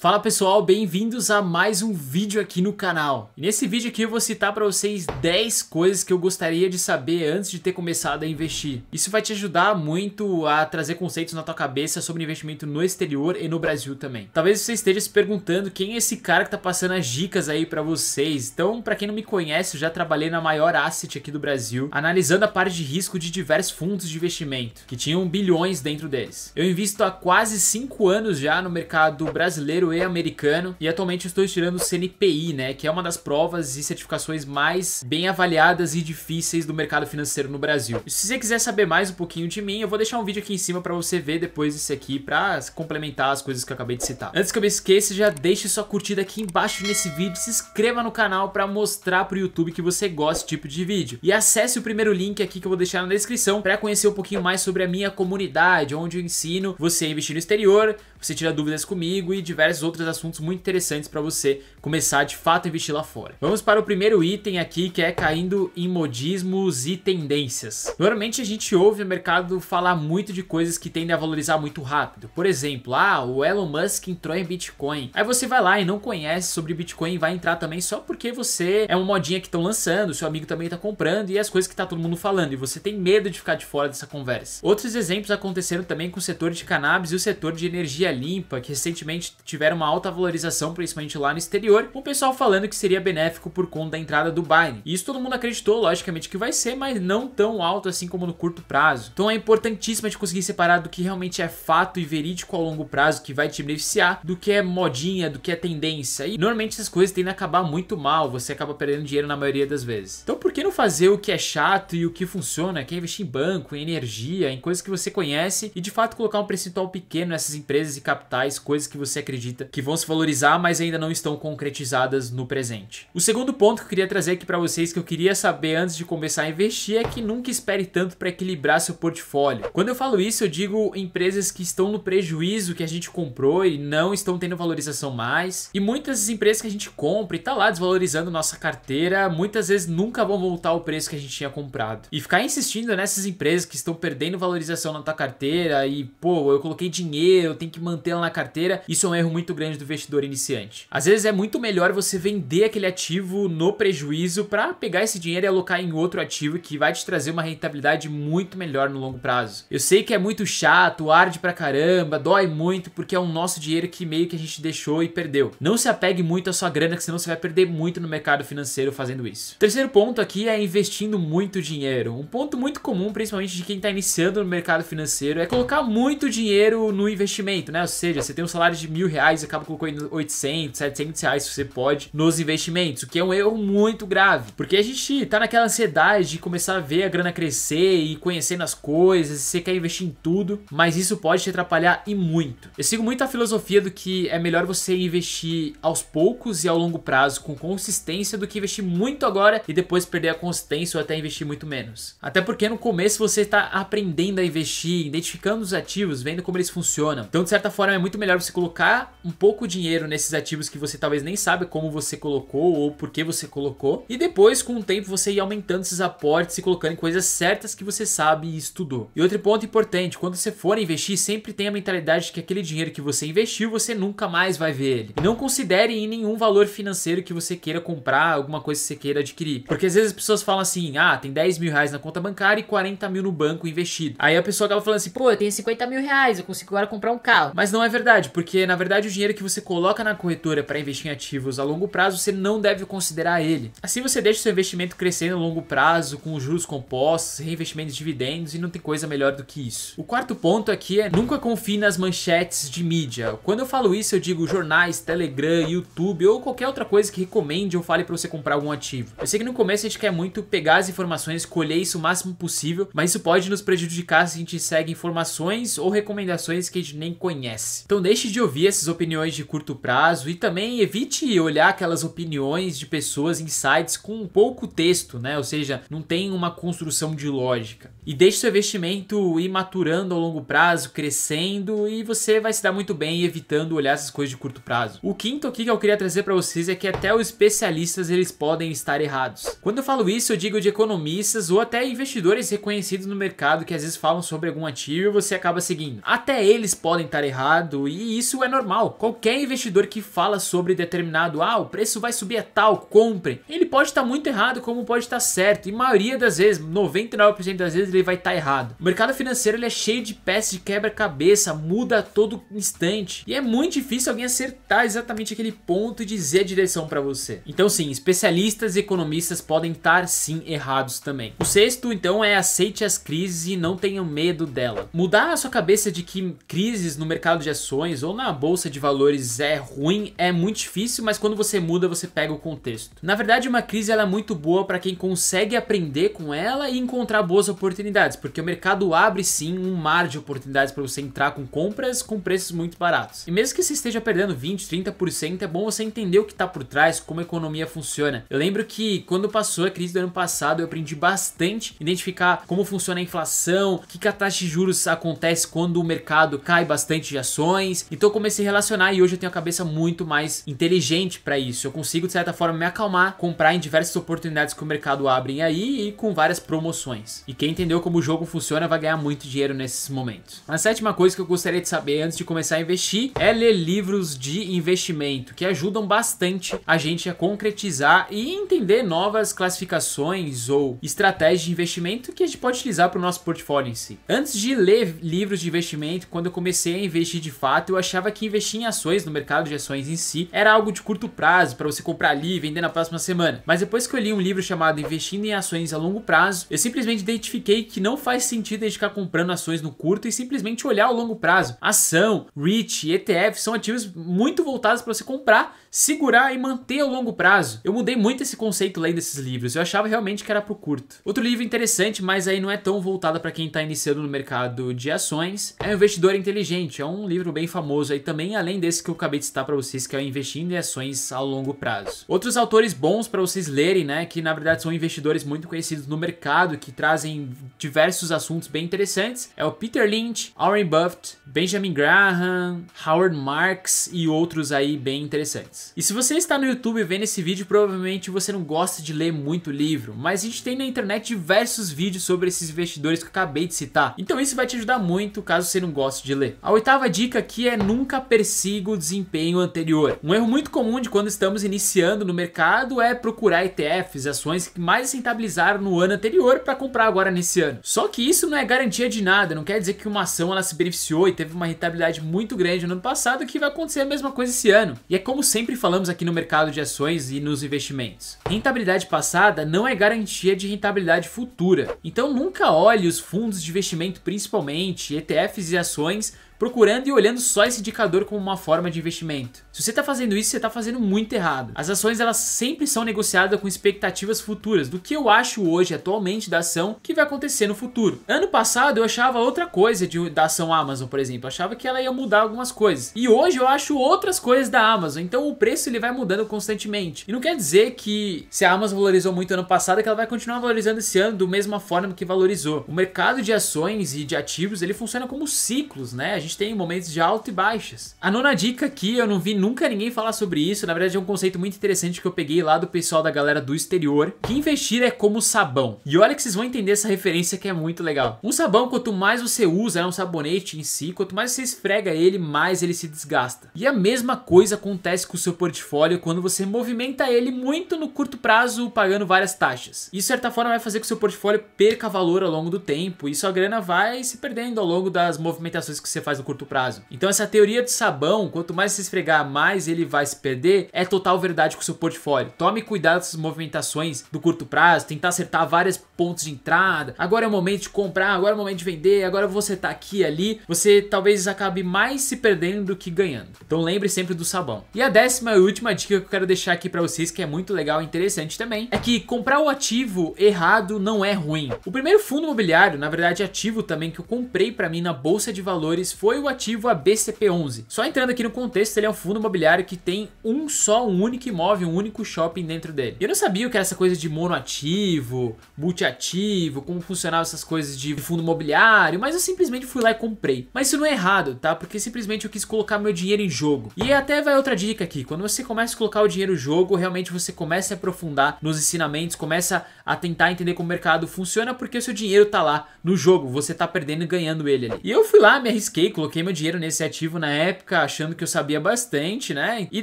Fala pessoal, bem-vindos a mais um vídeo aqui no canal. E nesse vídeo aqui eu vou citar para vocês 10 coisas que eu gostaria de saber antes de ter começado a investir. Isso vai te ajudar muito a trazer conceitos na tua cabeça sobre investimento no exterior e no Brasil também. Talvez você esteja se perguntando quem é esse cara que tá passando as dicas aí para vocês. Então, para quem não me conhece, eu já trabalhei na maior asset aqui do Brasil, analisando a parte de risco de diversos fundos de investimento, que tinham bilhões dentro deles. Eu invisto há quase 5 anos já no mercado brasileiro e americano, e atualmente estou tirando o CNPI, né, que é uma das provas e certificações mais bem avaliadas e difíceis do mercado financeiro no Brasil. E se você quiser saber mais um pouquinho de mim, eu vou deixar um vídeo aqui em cima para você ver depois isso aqui, para complementar as coisas que eu acabei de citar. Antes que eu me esqueça, já deixe sua curtida aqui embaixo nesse vídeo, se inscreva no canal para mostrar pro YouTube que você gosta desse tipo de vídeo. E acesse o primeiro link aqui que eu vou deixar na descrição para conhecer um pouquinho mais sobre a minha comunidade, onde eu ensino você a investir no exterior, você tira dúvidas comigo e diversos outros assuntos muito interessantes para você começar de fato a investir lá fora. Vamos para o primeiro item aqui, que é caindo em modismos e tendências. Normalmente a gente ouve o mercado falar muito de coisas que tendem a valorizar muito rápido. Por exemplo, ah, o Elon Musk entrou em Bitcoin. Aí você vai lá e não conhece sobre Bitcoin e vai entrar também só porque você é uma modinha que estão lançando, seu amigo também está comprando e as coisas que está todo mundo falando. E você tem medo de ficar de fora dessa conversa. Outros exemplos aconteceram também com o setor de cannabis e o setor de energia limpa, que recentemente tiveram uma alta valorização, principalmente lá no exterior anterior, com o pessoal falando que seria benéfico por conta da entrada do Bine. E isso todo mundo acreditou, logicamente, que vai ser, mas não tão alto assim como no curto prazo. Então é importantíssimo a gente conseguir separar do que realmente é fato e verídico ao longo prazo que vai te beneficiar, do que é modinha, do que é tendência. E normalmente essas coisas tendem a acabar muito mal, você acaba perdendo dinheiro na maioria das vezes. Então por que não fazer o que é chato e o que funciona, que é investir em banco, em energia, em coisas que você conhece e de fato colocar um percentual pequeno nessas empresas e capitais, coisas que você acredita que vão se valorizar, mas ainda não estão com concretizadas no presente. O segundo ponto que eu queria trazer aqui para vocês que eu queria saber antes de começar a investir é que nunca espere tanto para equilibrar seu portfólio. Quando eu falo isso, eu digo empresas que estão no prejuízo que a gente comprou e não estão tendo valorização mais. E muitas empresas que a gente compra e tá lá desvalorizando nossa carteira, muitas vezes nunca vão voltar ao preço que a gente tinha comprado. E ficar insistindo nessas empresas que estão perdendo valorização na tua carteira e, pô, eu coloquei dinheiro, eu tenho que manter ela na carteira, isso é um erro muito grande do investidor iniciante. Às vezes é muito muito melhor você vender aquele ativo no prejuízo para pegar esse dinheiro e alocar em outro ativo que vai te trazer uma rentabilidade muito melhor no longo prazo. Eu sei que é muito chato, arde pra caramba, dói muito porque é o nosso dinheiro que meio que a gente deixou e perdeu. Não se apegue muito à sua grana, que senão você vai perder muito no mercado financeiro fazendo isso. terceiro ponto aqui é investindo muito dinheiro. Um ponto muito comum, principalmente de quem está iniciando no mercado financeiro, é colocar muito dinheiro no investimento, né? Ou seja, você tem um salário de mil reais, e acaba colocando 800, 700 reais reais se você pode nos investimentos, o que é um erro muito grave, porque a gente tá naquela ansiedade de começar a ver a grana crescer e conhecendo as coisas, você quer investir em tudo, mas isso pode te atrapalhar e muito. Eu sigo muito a filosofia do que é melhor você investir aos poucos e ao longo prazo com consistência do que investir muito agora e depois perder a consistência ou até investir muito menos. Até porque no começo você está aprendendo a investir, identificando os ativos, vendo como eles funcionam. Então, de certa forma, é muito melhor você colocar um pouco de dinheiro nesses ativos que você talvez nem sabe como você colocou ou por que você colocou. E depois, com o tempo, você ir aumentando esses aportes e colocando em coisas certas que você sabe e estudou. E outro ponto importante, quando você for investir, sempre tenha a mentalidade de que aquele dinheiro que você investiu, você nunca mais vai ver ele. E não considere em nenhum valor financeiro que você queira comprar, alguma coisa que você queira adquirir. Porque às vezes as pessoas falam assim, ah, tem 10 mil reais na conta bancária e 40 mil no banco investido. Aí a pessoa acaba falando assim, pô, eu tenho 50 mil reais, eu consigo agora comprar um carro. Mas não é verdade, porque na verdade o dinheiro que você coloca na corretora para investir em ativos a longo prazo, você não deve considerar ele. Assim você deixa seu investimento crescendo a longo prazo, com juros compostos, reinvestimentos de dividendos e não tem coisa melhor do que isso. O quarto ponto aqui é nunca confie nas manchetes de mídia. Quando eu falo isso, eu digo jornais, Telegram, YouTube ou qualquer outra coisa que recomende ou fale para você comprar algum ativo. Eu sei que no começo a gente quer muito pegar as informações, colher isso o máximo possível, mas isso pode nos prejudicar se a gente segue informações ou recomendações que a gente nem conhece. Então deixe de ouvir essas opiniões de curto prazo e também evite permite olhar aquelas opiniões de pessoas em sites com pouco texto, né? Ou seja, não tem uma construção de lógica e deixe seu investimento ir maturando ao longo prazo, crescendo e você vai se dar muito bem evitando olhar essas coisas de curto prazo. O quinto aqui que eu queria trazer para vocês é que até os especialistas eles podem estar errados. Quando eu falo isso, eu digo de economistas ou até investidores reconhecidos no mercado que às vezes falam sobre algum ativo e você acaba seguindo. Até eles podem estar errado e isso é normal. Qualquer investidor que fala sobre determinado, ah, o preço vai subir a tal, compre. Ele pode estar muito errado, como pode estar certo. E maioria das vezes, 99% das vezes ele vai estar tá errado. O mercado financeiro ele é cheio de peças de quebra-cabeça, muda a todo instante. E é muito difícil alguém acertar exatamente aquele ponto e dizer a direção para você. Então sim, especialistas e economistas podem estar sim errados também. O sexto então é aceite as crises e não tenha medo dela. Mudar a sua cabeça de que crises no mercado de ações ou na bolsa de valores é ruim é muito difícil, mas quando você muda você pega o contexto. Na verdade uma crise ela é muito boa para quem consegue aprender com ela e encontrar boas oportunidades oportunidades, porque o mercado abre sim um mar de oportunidades para você entrar com compras com preços muito baratos. E mesmo que você esteja perdendo 20, 30%, é bom você entender o que está por trás, como a economia funciona. Eu lembro que quando passou a crise do ano passado, eu aprendi bastante identificar como funciona a inflação, o que, que a taxa de juros acontece quando o mercado cai bastante de ações. Então eu comecei a relacionar e hoje eu tenho a cabeça muito mais inteligente para isso. Eu consigo, de certa forma, me acalmar, comprar em diversas oportunidades que o mercado abre aí e com várias promoções. E quem entendeu entendeu como o jogo funciona vai ganhar muito dinheiro nesses momentos. A sétima coisa que eu gostaria de saber antes de começar a investir é ler livros de investimento, que ajudam bastante a gente a concretizar e entender novas classificações ou estratégias de investimento que a gente pode utilizar para o nosso portfólio em si. Antes de ler livros de investimento, quando eu comecei a investir de fato, eu achava que investir em ações no mercado de ações em si era algo de curto prazo para você comprar ali e vender na próxima semana. Mas depois que eu li um livro chamado Investindo em Ações a Longo Prazo, eu simplesmente identifiquei sei que não faz sentido a gente ficar comprando ações no curto e simplesmente olhar ao longo prazo. Ação, REIT, ETF são ativos muito voltados para você comprar, segurar e manter ao longo prazo. Eu mudei muito esse conceito lendo esses livros, eu achava realmente que era para o curto. Outro livro interessante, mas aí não é tão voltado para quem está iniciando no mercado de ações, é o Investidor Inteligente, é um livro bem famoso aí também, além desse que eu acabei de citar para vocês, que é o Investindo em Ações ao Longo Prazo. Outros autores bons para vocês lerem, né, que na verdade são investidores muito conhecidos no mercado, que trazem diversos assuntos bem interessantes. É o Peter Lynch, Warren Buffett, Benjamin Graham, Howard Marks e outros aí bem interessantes. E se você está no YouTube vendo esse vídeo, provavelmente você não gosta de ler muito livro, mas a gente tem na internet diversos vídeos sobre esses investidores que eu acabei de citar. Então isso vai te ajudar muito caso você não goste de ler. A oitava dica aqui é nunca persiga o desempenho anterior. Um erro muito comum de quando estamos iniciando no mercado é procurar ETFs, ações que mais rentabilizaram no ano anterior para comprar agora nesse esse ano. Só que isso não é garantia de nada, não quer dizer que uma ação ela se beneficiou e teve uma rentabilidade muito grande no ano passado que vai acontecer a mesma coisa esse ano. E é como sempre falamos aqui no mercado de ações e nos investimentos. Rentabilidade passada não é garantia de rentabilidade futura. Então nunca olhe os fundos de investimento principalmente, ETFs e ações procurando e olhando só esse indicador como uma forma de investimento. Se você está fazendo isso, você está fazendo muito errado. As ações elas sempre são negociadas com expectativas futuras do que eu acho hoje atualmente da ação que vai acontecer no futuro. Ano passado eu achava outra coisa de, da ação Amazon, por exemplo, eu achava que ela ia mudar algumas coisas. E hoje eu acho outras coisas da Amazon, então o preço ele vai mudando constantemente. E não quer dizer que se a Amazon valorizou muito ano passado, que ela vai continuar valorizando esse ano do mesma forma que valorizou. O mercado de ações e de ativos ele funciona como ciclos, né? A gente gente tem momentos de alto e baixas. A nona dica aqui, eu não vi nunca ninguém falar sobre isso, na verdade é um conceito muito interessante que eu peguei lá do pessoal da galera do exterior, que investir é como sabão. E olha que vocês vão entender essa referência que é muito legal. Um sabão, quanto mais você usa, é um sabonete em si, quanto mais você esfrega ele, mais ele se desgasta. E a mesma coisa acontece com o seu portfólio quando você movimenta ele muito no curto prazo, pagando várias taxas. Isso, de certa forma, vai fazer com que o seu portfólio perca valor ao longo do tempo e sua grana vai se perdendo ao longo das movimentações que você faz no curto prazo. Então essa teoria do sabão, quanto mais se esfregar, mais ele vai se perder, é total verdade com o seu portfólio. Tome cuidado com essas movimentações do curto prazo, tentar acertar vários pontos de entrada. Agora é o momento de comprar, agora é o momento de vender, agora você tá aqui ali, você talvez acabe mais se perdendo do que ganhando. Então lembre sempre do sabão. E a décima e última dica que eu quero deixar aqui para vocês, que é muito legal e interessante também, é que comprar o ativo errado não é ruim. O primeiro fundo imobiliário, na verdade ativo também que eu comprei para mim na bolsa de valores foi foi o ativo ABCP11. Só entrando aqui no contexto, ele é um fundo imobiliário que tem um só, um único imóvel, um único shopping dentro dele. Eu não sabia o que era essa coisa de monoativo, multiativo, como funcionavam essas coisas de fundo imobiliário, mas eu simplesmente fui lá e comprei. Mas isso não é errado, tá? Porque simplesmente eu quis colocar meu dinheiro em jogo. E até vai outra dica aqui, quando você começa a colocar o dinheiro em jogo, realmente você começa a aprofundar nos ensinamentos, começa a tentar entender como o mercado funciona, porque o seu dinheiro tá lá no jogo, você tá perdendo e ganhando ele ali. E eu fui lá, me arrisquei, coloquei meu dinheiro nesse ativo na época achando que eu sabia bastante, né? E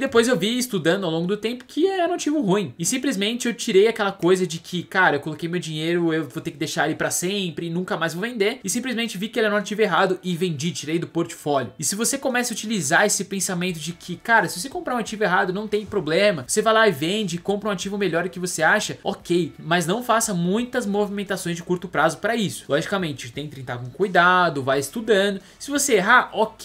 depois eu vi estudando ao longo do tempo que era um ativo ruim. E simplesmente eu tirei aquela coisa de que, cara, eu coloquei meu dinheiro, eu vou ter que deixar ele para sempre e nunca mais vou vender. E simplesmente vi que ele era um ativo errado e vendi, tirei do portfólio. E se você começa a utilizar esse pensamento de que, cara, se você comprar um ativo errado, não tem problema. Você vai lá e vende, compra um ativo melhor que você acha, ok. Mas não faça muitas movimentações de curto prazo para isso. Logicamente, tem que tentar com cuidado, vai estudando. Se você errar, errar, ok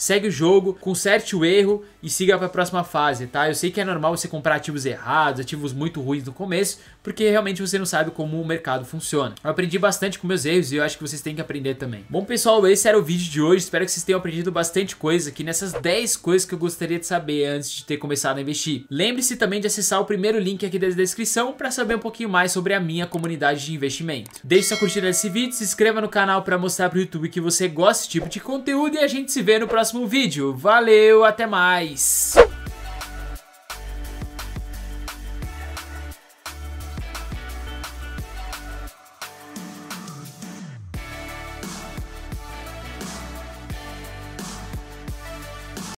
segue o jogo, conserte o erro e siga para a próxima fase, tá? Eu sei que é normal você comprar ativos errados, ativos muito ruins no começo, porque realmente você não sabe como o mercado funciona. Eu aprendi bastante com meus erros e eu acho que vocês têm que aprender também. Bom, pessoal, esse era o vídeo de hoje. Espero que vocês tenham aprendido bastante coisa aqui nessas 10 coisas que eu gostaria de saber antes de ter começado a investir. Lembre-se também de acessar o primeiro link aqui da descrição para saber um pouquinho mais sobre a minha comunidade de investimento. Deixe sua curtida nesse vídeo, se inscreva no canal para mostrar para o YouTube que você gosta desse tipo de conteúdo e a gente se vê no próximo próximo vídeo. Valeu, até mais!